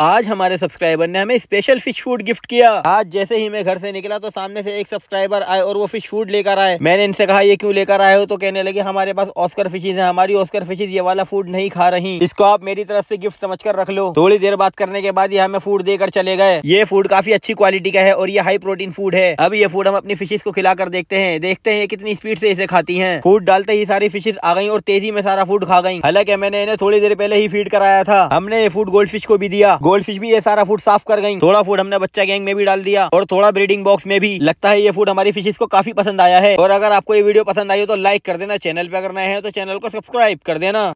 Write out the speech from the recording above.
आज हमारे सब्सक्राइबर ने हमें स्पेशल फिश फूड गिफ्ट किया आज जैसे ही मैं घर से निकला तो सामने से एक सब्सक्राइबर आए और वो फिश फूड लेकर आए मैंने इनसे कहा ये क्यों लेकर आए हो तो कहने लगे हमारे पास ऑस्कर फिशेज हैं हमारी ऑस्कर फिशेज ये वाला फूड नहीं खा रही इसको आप मेरी तरफ से गिफ्ट समझ कर रख लो थोड़ी देर बात करने के बाद ये हमें फूड देकर चले गए ये फूड काफी अच्छी क्वालिटी का है और ये हाई प्रोटीन फूड है अब ये फूड हम अपनी फिशेज को खिलाकर देखते हैं देखते हैं कितनी स्पीड से इसे खाती है फूड डालते ही सारी फिशेज आ गई और तेजी में सारा फूड खा गई हालांकि मैंने इन्हें थोड़ी देर पहले ही फीड कराया था हमने ये फूड गोल्ड फिश को भी दिया गोल्ड फिश भी ये सारा फूड साफ कर गई थोड़ा फूड हमने बच्चा गैंग में भी डाल दिया और थोड़ा ब्रीडिंग बॉक्स में भी लगता है ये फूड हमारी फिशेज को काफी पसंद आया है और अगर आपको ये वीडियो पसंद आई हो तो लाइक कर देना चैनल पे अगर नए हैं तो चैनल को सब्सक्राइब कर देना